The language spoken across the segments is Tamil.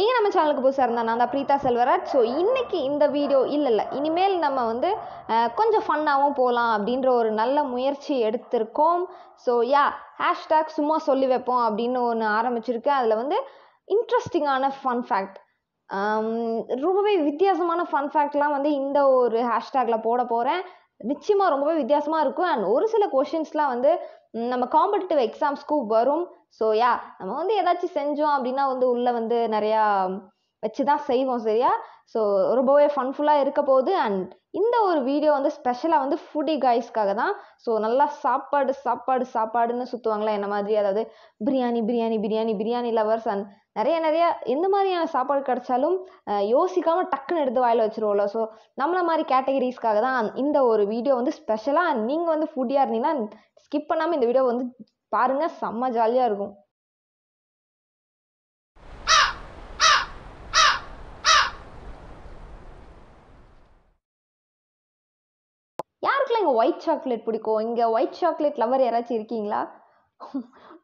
நீங்கள் நம்ம சேனலுக்கு புதுசாக இருந்தால் நான் தான் பிரீதா செல்வராஜ் ஸோ இன்றைக்கி இந்த வீடியோ இல்லை இல்லை இனிமேல் நம்ம வந்து கொஞ்சம் ஃபன்னாகவும் போகலாம் அப்படின்ற ஒரு நல்ல முயற்சி எடுத்திருக்கோம் ஸோ யா ஹேஷ்டேக் சும்மா சொல்லி வைப்போம் அப்படின்னு ஒன்று ஆரம்பிச்சிருக்கேன் அதில் வந்து இன்ட்ரெஸ்டிங்கான ஃபன் ஃபேக்ட் ரொம்பவே வித்தியாசமான ஃபன் ஃபேக்ட்லாம் வந்து இந்த ஒரு ஹேஷ்டேக்கில் போட போகிறேன் நிச்சயமாக ரொம்பவே வித்தியாசமாக இருக்கும் அண்ட் ஒரு சில கொஷின்ஸ்லாம் வந்து நம்ம காம்படிட்டிவ் எக்ஸாம்ஸ்க்கும் வரும் ஸோ யா நம்ம வந்து ஏதாச்சும் செஞ்சோம் அப்படின்னா வந்து உள்ளே வந்து நிறையா வச்சு தான் செய்வோம் சரியா ஸோ ரொம்பவே ஃபன்ஃபுல்லாக இருக்க போகுது அண்ட் இந்த ஒரு வீடியோ வந்து ஸ்பெஷலாக வந்து ஃபுடி காய்ஸ்க்காக தான் ஸோ நல்லா சாப்பாடு சாப்பாடு சாப்பாடுன்னு சுற்றுவாங்களா என்ன மாதிரி அதாவது பிரியாணி பிரியாணி பிரியாணி பிரியாணி லவர்ஸ் அண்ட் நிறைய நிறைய எந்த மாதிரியான சாப்பாடு கிடைச்சாலும் யோசிக்காமல் டக்குன்னு எடுத்து வாயில் வச்சுருவோம்ல ஸோ நம்மளை மாதிரி கேட்டகரிஸ்க்காக தான் இந்த ஒரு வீடியோ வந்து ஸ்பெஷலாக நீங்கள் வந்து ஃபுட்டியாக இருந்தீங்கன்னா ஸ்கிப் பண்ணாமல் இந்த வீடியோ வந்து பாருங்க செம்ம ஜாலியாக இருக்கும் யாருக்கெல்லாம் இங்கே ஒயிட் சாக்லேட் பிடிக்கும் இங்கே ஒயிட் சாக்லேட் லவர் யாராச்சும் இருக்கீங்களா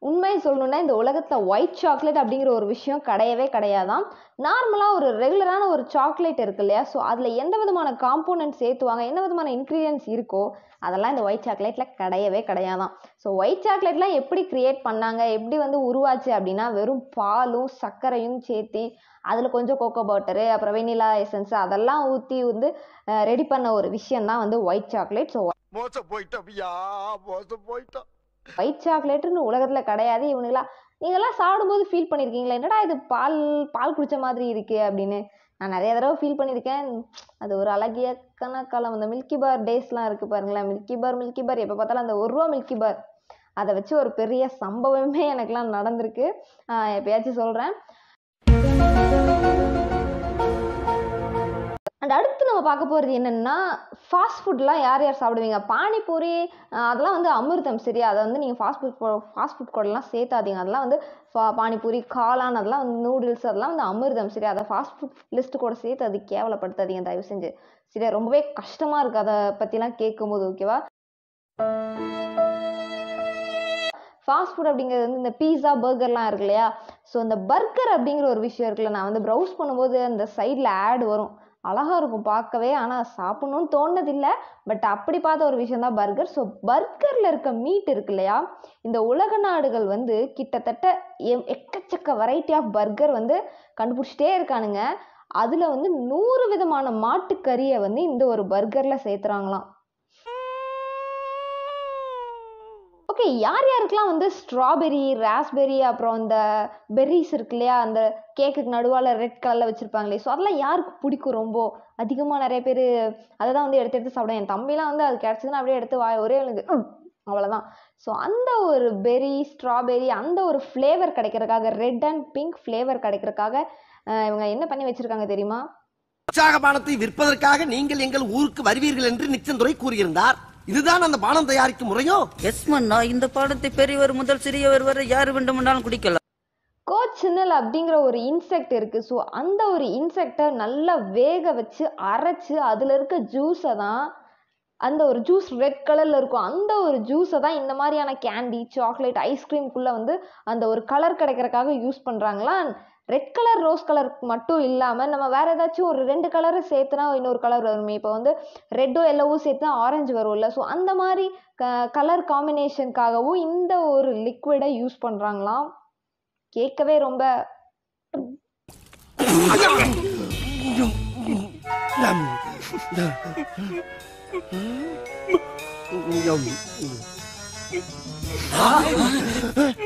உண்மையை சொல்லணுன்னா இந்த உலகத்தில் ஒயிட் சாக்லேட் அப்படிங்கிற ஒரு விஷயம் கிடையவே கிடையாதான் நார்மலாக ஒரு ரெகுலரான ஒரு சாக்லேட் இருக்கு இல்லையா ஸோ அதில் எந்த விதமான காம்போனன்ட் சேர்த்துவாங்க எந்த விதமான இன்க்ரீடியன்ஸ் இருக்கோ அதெல்லாம் இந்த ஒயிட் சாக்லேட்டில் கிடையவே கிடையாதான் ஸோ ஒயிட் சாக்லேட்லாம் எப்படி க்ரியேட் பண்ணாங்க எப்படி வந்து உருவாச்சு அப்படின்னா வெறும் பாலும் சர்க்கரையும் சேர்த்து அதில் கொஞ்சம் கோகோ பவுட்டரு அப்புறம் வெனிலா எசன்ஸ் அதெல்லாம் ஊற்றி வந்து ரெடி பண்ண ஒரு விஷயம் தான் வந்து ஒயிட் சாக்லேட் ஸோ மோசம் போயிட்டோம் ஐயா போயிட்டோம் ஒயிட் சாக்லேட்டுன்னு உலகத்தில் கிடையாது இவனுங்களா நீங்களாம் சாப்பிடும்போது ஃபீல் பண்ணியிருக்கீங்களா என்னடா இது பால் பால் குடித்த மாதிரி இருக்குது அப்படின்னு நான் நிறைய தடவை ஃபீல் பண்ணியிருக்கேன் அது ஒரு அழகிய கணக்காலம் அந்த மில்கி பார் டேஸ்லாம் இருக்குது பாருங்களேன் மில்கி பார் மில்கி பார் எப்போ பார்த்தாலும் அந்த ஒரு ரூபா மில்கி பார் அதை வச்சு ஒரு பெரிய சம்பவமே எனக்குலாம் நடந்திருக்கு எப்பயாச்சும் சொல்கிறேன் அண்ட் அடுத்து நம்ம பார்க்க போகிறது என்னென்னா ஃபாஸ்ட் ஃபுட்லாம் யார் யார் சாப்பிடுவீங்க பானிபூரி அதெல்லாம் வந்து அமிர்தம் சரியா அதை வந்து நீங்கள் ஃபாஸ்ட் ஃபுட் ஃபாஸ்ட் ஃபுட் கூடலாம் சேர்த்தாதீங்க அதெல்லாம் வந்து ஃபா பானிபூரி காளான் அதெல்லாம் வந்து நூடுல்ஸ் அதெல்லாம் வந்து அமிர்தம் சரியா அதை ஃபாஸ்ட் ஃபுட் லிஸ்ட்டு கூட சேர்த்து அது கேவலப்படுத்தாதீங்க தயவு செஞ்சு சரியா ரொம்பவே கஷ்டமாக இருக்குது அதை பற்றிலாம் கேட்கும்போது ஓகேவா ஃபாஸ்ட் ஃபுட் அப்படிங்கிறது வந்து இந்த பீஸா பர்கர்லாம் இருக்கு இல்லையா ஸோ இந்த பர்கர் அப்படிங்கிற ஒரு விஷயம் இருக்குல்ல நான் வந்து ப்ரௌஸ் பண்ணும்போது அந்த சைடில் ஆட் வரும் அழகாக இருக்கும் பார்க்கவே ஆனால் சாப்பிட்ணுன்னு தோணதில்லை பட் அப்படி பார்த்த ஒரு விஷயம் தான் பர்கர் ஸோ பர்கரில் இருக்க மீட் இருக்கு இல்லையா இந்த உலக நாடுகள் வந்து கிட்டத்தட்ட எம் எக்கச்சக்க வெரைட்டி ஆஃப் பர்கர் வந்து கண்டுபிடிச்சிட்டே இருக்கானுங்க அதில் வந்து நூறு விதமான மாட்டுக்கறியை வந்து இந்த ஒரு பர்கரில் சேர்த்துறாங்களாம் ஓகே யார் யாருக்கெலாம் வந்து ஸ்ட்ராபெரி ராஸ்பெரி அப்புறம் அந்த பெர்ரிஸ் இருக்கு இல்லையா அந்த கேக்குக்கு நடுவால் ரெட் கலரில் வச்சுருப்பாங்களே ஸோ அதெல்லாம் யாருக்கு பிடிக்கும் ரொம்ப அதிகமாக நிறைய பேர் அதை தான் வந்து எடுத்து எடுத்து சாப்பிடுவேன் என் தம்பிலாம் வந்து அது கிடச்சதுன்னா அப்படியே எடுத்து வாய் ஒரே எனக்கு அவ்வளோதான் ஸோ அந்த ஒரு பெரி ஸ்ட்ராபெரி அந்த ஒரு ஃப்ளேவர் கிடைக்கிறதுக்காக ரெட் அண்ட் பிங்க் ஃப்ளேவர் கிடைக்கிறதுக்காக இவங்க என்ன பண்ணி வச்சுருக்காங்க தெரியுமா உற்சாகமானத்தை விற்பதற்காக நீங்கள் எங்கள் ஊருக்கு வருவீர்கள் என்று நிச்சயந்துரை கூறியிருந்தார் இதுதான் அந்த பானம் தயாரிக்கும் முறையோ எஸ் மன்னா இந்த பாடத்தை பெரியவர் முதல் சிறியவர் வரை யார் வேண்டுமென்றாலும் குடிக்கலாம் கோச்சினல் அப்படிங்கிற ஒரு இன்செக்ட் இருக்குது ஸோ அந்த ஒரு இன்செக்டை நல்லா வேக வச்சு அரைச்சி அதில் இருக்க ஜூஸை தான் அந்த ஒரு ஜூஸ் ரெட் கலரில் இருக்கும் அந்த ஒரு ஜூஸை தான் இந்த மாதிரியான கேண்டி சாக்லேட் ஐஸ்கிரீம்குள்ளே வந்து அந்த ஒரு கலர் கிடைக்கிறக்காக யூஸ் பண்ணுறாங்களா ரெட் கலர் ரோஸ் கலர் மட்டும் இல்லாமல் நம்ம வேறு ஏதாச்சும் ஒரு ரெண்டு கலரை சேர்த்துனா இன்னொரு கலர் வருமே இப்போ வந்து ரெட்டோ எல்லோவும் சேர்த்துனா ஆரஞ்சு வரும்ல ஸோ அந்த மாதிரி க கலர் காம்பினேஷனுக்காகவும் இந்த ஒரு லிக்விடை யூஸ் பண்ணுறாங்களாம் கேட்கவே ரொம்ப Yum.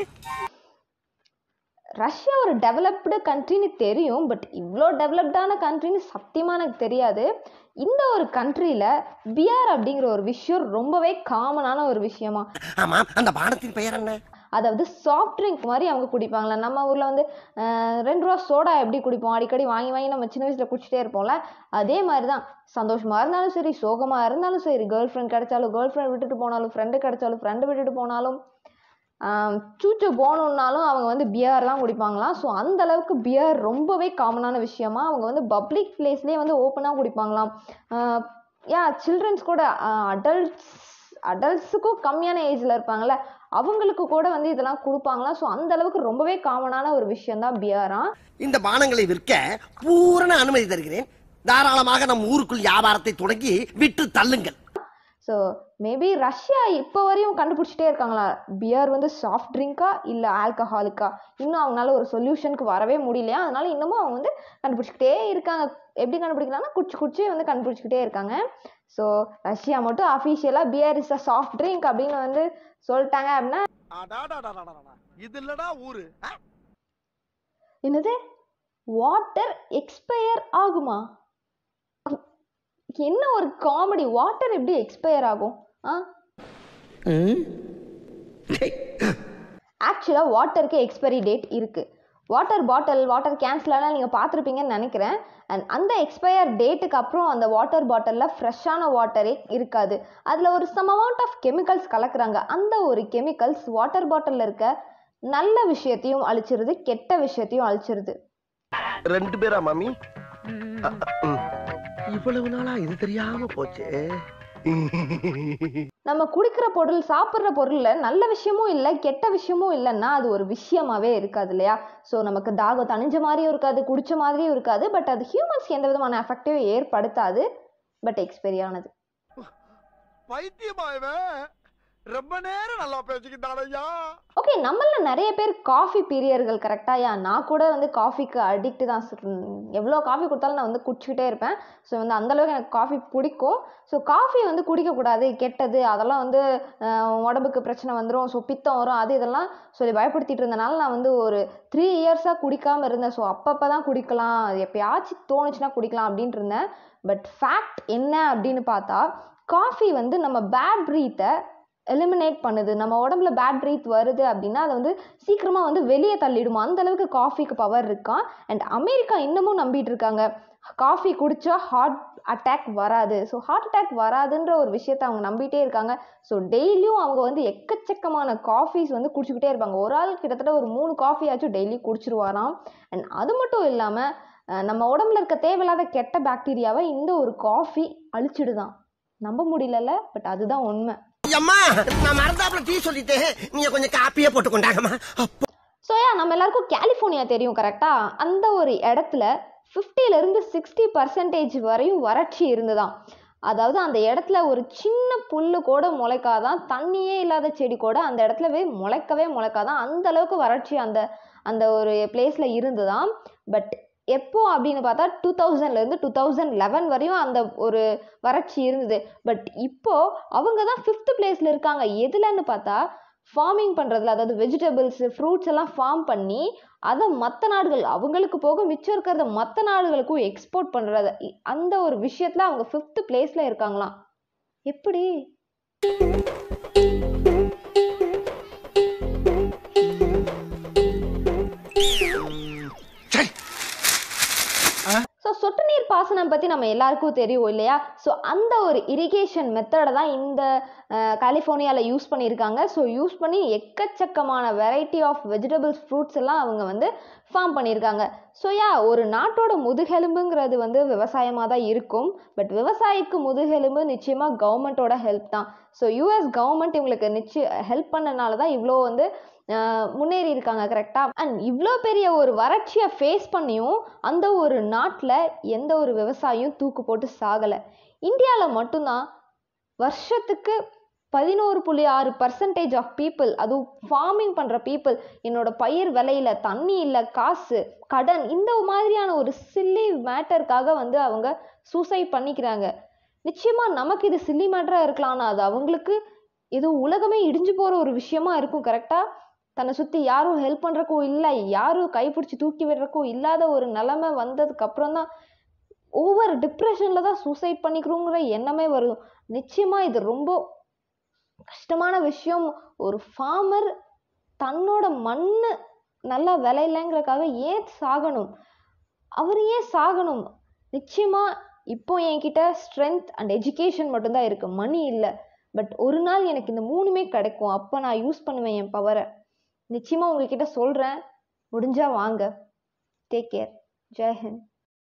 ரஷ்யா ஒரு டெவலப்டு கண்ட்ரின்னு தெரியும் பட் இவ்வளோ டெவலப்டான கண்ட்ரின்னு சத்தியமாக எனக்கு தெரியாது இந்த ஒரு கண்ட்ரியில் பிஆர் அப்படிங்கிற ஒரு விஷயம் ரொம்பவே காமனான ஒரு விஷயமா ஆமாம் அந்த பானத்தின் பெயர் என்ன அதாவது சாஃப்ட் ட்ரிங்க் மாதிரி அவங்க குடிப்பாங்களே நம்ம ஊரில் வந்து ரெண்டு ரூபா சோடா எப்படி குடிப்போம் அடிக்கடி வாங்கி வாங்கி நம்ம சின்ன வயசில் குடிச்சிட்டே இருப்போம்ல அதே மாதிரி தான் சந்தோஷமாக இருந்தாலும் சரி சோகமாக இருந்தாலும் சரி கேர்ள் ஃப்ரெண்ட் கிடைச்சாலும் கேர்ள் ஃப்ரெண்ட் விட்டுட்டு போனாலும் ஃப்ரெண்டு கிடைச்சாலும் ஃப்ரெண்டு விட்டுட்டு போனாலும் ஃப்யூச்சர் போகணுன்னாலும் அவங்க வந்து பியர்லாம் குடிப்பாங்களாம் ஸோ அந்தளவுக்கு பியர் ரொம்பவே காமனான விஷயமா அவங்க வந்து பப்ளிக் பிளேஸ்லேயே வந்து ஓப்பனாக குடிப்பாங்களாம் ஏன் சில்ட்ரன்ஸ் கூட அடல்ட்ஸ் அடல்ட்ஸுக்கும் கம்மியான ஏஜில் இருப்பாங்கள்ல அவங்களுக்கு கூட வந்து இதெல்லாம் கொடுப்பாங்களாம் ஸோ அந்த அளவுக்கு ரொம்பவே காமனான ஒரு விஷயம் தான் பியரா இந்த பானங்களை விற்க பூரண அனுமதி தருகிறேன் தாராளமாக நம் ஊருக்குள் வியாபாரத்தை தொடங்கி விட்டு தள்ளுங்கள் ஸோ மேபி ரஷ்யா இப்போ வரையும் கண்டுபிடிச்சிட்டே இருக்காங்களா பியர் வந்து சாஃப்ட் ட்ரிங்க்கா இல்லை ஆல்கஹாலுக்கா இன்னும் அவங்களால ஒரு சொல்யூஷனுக்கு வரவே முடியலையா அதனால இன்னமும் அவங்க வந்து கண்டுபிடிச்சிக்கிட்டே இருக்காங்க எப்படி கண்டுபிடிக்கிறாங்கன்னா குடிச்சு குடிச்சு வந்து கண்டுபிடிச்சிக்கிட்டே இருக்காங்க ஸோ ரஷ்யா மட்டும் அஃபிஷியலாக beer is a soft drink அப்படின்னு வந்து சொல்லிட்டாங்க அப்படின்னா இது இல்லடா ஊரு என்னது வாட்டர் எக்ஸ்பயர் ஆகுமா என்ன ஒரு காமெடி வாட்டர் எப்படி எக்ஸ்பயர் ஆகும் ஆக்சுவலாக வாட்டருக்கு எக்ஸ்பைரி டேட் இருக்குது வாட்டர் பாட்டில் வாட்டர் கேன்ஸ்லாம் நீங்கள் பார்த்துருப்பீங்கன்னு நினைக்கிறேன் அண்ட் அந்த எக்ஸ்பயர் டேட்டுக்கு அப்புறம் அந்த வாட்டர் பாட்டிலில் ஃப்ரெஷ்ஷான வாட்டரே இருக்காது அதில் ஒரு சம் அமௌண்ட் ஆஃப் கெமிக்கல்ஸ் கலக்குறாங்க அந்த ஒரு கெமிக்கல்ஸ் வாட்டர் பாட்டிலில் இருக்க நல்ல விஷயத்தையும் அழிச்சிருது கெட்ட விஷயத்தையும் அழிச்சிருது ரெண்டு பேரா மாமி இவ்வளவு நாளா இது தெரியாம போச்சு நம்ம குடிக்கிற பொருள் சாப்பிட்ற பொருளில் நல்ல விஷயமும் இல்லை கெட்ட விஷயமும் இல்லைன்னா அது ஒரு விஷயமாவே இருக்காது இல்லையா ஸோ நமக்கு தாகம் தணிஞ்ச மாதிரியும் இருக்காது குடிச்ச மாதிரியும் இருக்காது பட் அது ஹியூமன்ஸ்க்கு எந்த விதமான எஃபெக்டையும் ஏற்படுத்தாது பட் எக்ஸ்பெரியானது பைத்தியமாயவே ரொம்ப நேரம் நல்லா பேசிக்கிட்டாடையா ஓகே நம்மள நிறைய பேர் காஃபி பீரியர்கள் கரெக்டாயா நான் கூட வந்து காஃபிக்கு அடிக்ட் தான் எவ்வளோ காஃபி கொடுத்தாலும் நான் வந்து குடிச்சுக்கிட்டே இருப்பேன் ஸோ வந்து அந்தளவுக்கு எனக்கு காஃபி பிடிக்கும் ஸோ காஃபி வந்து குடிக்கக்கூடாது கெட்டது அதெல்லாம் வந்து உடம்புக்கு பிரச்சனை வந்துடும் ஸோ பித்தம் வரும் அது இதெல்லாம் சொல்லி பயப்படுத்திட்டு இருந்தனால நான் வந்து ஒரு த்ரீ இயர்ஸாக குடிக்காமல் இருந்தேன் ஸோ அப்பப்போ தான் குடிக்கலாம் எப்பயாச்சும் தோணுச்சுன்னா குடிக்கலாம் அப்படின்ட்டு இருந்தேன் பட் ஃபேக்ட் என்ன அப்படின்னு பார்த்தா காஃபி வந்து நம்ம பேட் ப்ரீத்தை எலிமினேட் பண்ணுது நம்ம உடம்புல பேட் ப்ரீத் வருது அப்படின்னா அதை வந்து சீக்கிரமாக வந்து வெளியே தள்ளிடுமா அந்தளவுக்கு காஃபிக்கு பவர் இருக்கான் அண்ட் அமெரிக்கா இன்னமும் நம்பிட்டு இருக்காங்க காஃபி குடித்தா ஹார்ட் அட்டாக் வராது ஸோ ஹார்ட் அட்டாக் வராதுன்ற ஒரு விஷயத்த அவங்க நம்பிகிட்டே இருக்காங்க ஸோ டெய்லியும் அவங்க வந்து எக்கச்சக்கமான காஃபிஸ் வந்து குடிச்சுக்கிட்டே இருப்பாங்க ஒரு ஆள் கிட்டத்தட்ட ஒரு மூணு காஃபியாச்சும் டெய்லி குடிச்சிருவாராம் அண்ட் அது மட்டும் இல்லாமல் நம்ம உடம்புல இருக்க தேவையில்லாத கெட்ட பாக்டீரியாவை இந்த ஒரு காஃபி அழிச்சிடுதான் நம்ப முடியலல்ல பட் அதுதான் உண்மை அம்மா நான் மறந்தாப்புல டீ சொல்லிட்டேன் நீங்க கொஞ்சம் காப்பியே போட்டு கொண்டாங்கம்மா ஸோ நம்ம எல்லாருக்கும் கலிஃபோர்னியா தெரியும் கரெக்டாக அந்த ஒரு இடத்துல ஃபிஃப்டிலேருந்து சிக்ஸ்டி பர்சன்டேஜ் வரையும் வறட்சி இருந்துதான் அதாவது அந்த இடத்துல ஒரு சின்ன புல்லு கூட முளைக்காதான் தண்ணியே இல்லாத செடி கூட அந்த இடத்துல முளைக்கவே முளைக்காதான் அந்த அளவுக்கு வறட்சி அந்த அந்த ஒரு பிளேஸில் இருந்துதான் பட் எப்போ அப்படின்னு பார்த்தா டூ தௌசண்ட்லேருந்து டூ தௌசண்ட் லெவன் வரையும் அந்த ஒரு வறட்சி இருந்தது பட் இப்போது அவங்க தான் ஃபிஃப்த் பிளேஸில் இருக்காங்க எதுலன்னு பார்த்தா ஃபார்மிங் பண்ணுறதுல அதாவது வெஜிடபிள்ஸ் ஃப்ரூட்ஸ் எல்லாம் ஃபார்ம் பண்ணி அதை மற்ற நாடுகள் அவங்களுக்கு போக மிச்சம் இருக்கிறத மற்ற நாடுகளுக்கும் எக்ஸ்போர்ட் பண்ணுறத அந்த ஒரு விஷயத்தில் அவங்க ஃபிஃப்த் பிளேஸில் இருக்காங்களாம் எப்படி பாசனம் பற்றி நம்ம எல்லாருக்கும் தெரியும் இல்லையா ஸோ அந்த ஒரு இரிகேஷன் மெத்தடை தான் இந்த கலிஃபோர்னியாவில் யூஸ் பண்ணியிருக்காங்க ஸோ யூஸ் பண்ணி எக்கச்சக்கமான வெரைட்டி ஆஃப் வெஜிடபிள்ஸ் ஃப்ரூட்ஸ் எல்லாம் அவங்க வந்து ஃபார்ம் பண்ணியிருக்காங்க ஸோ யா ஒரு நாட்டோட முதுகெலும்புங்கிறது வந்து விவசாயமாக தான் இருக்கும் பட் விவசாயிக்கு முதுகெலும்பு நிச்சயமாக கவர்மெண்ட்டோட ஹெல்ப் தான் ஸோ யூஎஸ் கவர்மெண்ட் இவங்களுக்கு நிச்சயம் ஹெல்ப் பண்ணனால தான் இவ்வளோ வந்து முன்னேறி இருக்காங்க கரெக்டாக அண்ட் இவ்வளோ பெரிய ஒரு வறட்சியை ஃபேஸ் பண்ணியும் அந்த ஒரு நாட்டில் எந்த ஒரு விவசாயியும் தூக்கு போட்டு சாகலை இந்தியாவில் மட்டும்தான் வருஷத்துக்கு பதினோரு புள்ளி ஆறு பர்சன்டேஜ் ஆஃப் பீப்புள் அதுவும் ஃபார்மிங் பண்ணுற பீப்புள் என்னோட பயிர் விலையில் தண்ணி இல்லை காசு கடன் இந்த மாதிரியான ஒரு சில்லி மேட்டருக்காக வந்து அவங்க சூசைட் பண்ணிக்கிறாங்க நிச்சயமாக நமக்கு இது சில்லி மேட்டராக இருக்கலாம் ஆனால் அது அவங்களுக்கு எதுவும் உலகமே இடிஞ்சு போகிற ஒரு விஷயமா இருக்கும் கரெக்டாக தன்னை சுற்றி யாரும் ஹெல்ப் பண்ணுறக்கோ இல்லை யாரும் கைப்பிடிச்சி தூக்கி விடுறக்கோ இல்லாத ஒரு நிலமை வந்ததுக்கப்புறம் தான் ஒவ்வொரு டிப்ரெஷனில் தான் சூசைட் பண்ணிக்கிறோங்கிற எண்ணமே வரும் நிச்சயமாக இது ரொம்ப கஷ்டமான விஷயம் ஒரு ஃபார்மர் தன்னோட மண் நல்லா விளையலங்கிறக்காக ஏன் சாகணும் அவர் ஏன் சாகணும் நிச்சயமாக இப்போ என்கிட்ட ஸ்ட்ரென்த் அண்ட் எஜுகேஷன் மட்டும்தான் இருக்குது மணி இல்லை பட் ஒரு நாள் எனக்கு இந்த மூணுமே கிடைக்கும் அப்போ நான் யூஸ் பண்ணுவேன் என் பவரை நிச்சயமாக உங்ககிட்ட சொல்கிறேன் முடிஞ்சால் வாங்க டேக் கேர் ஜெய்ஹிந்த்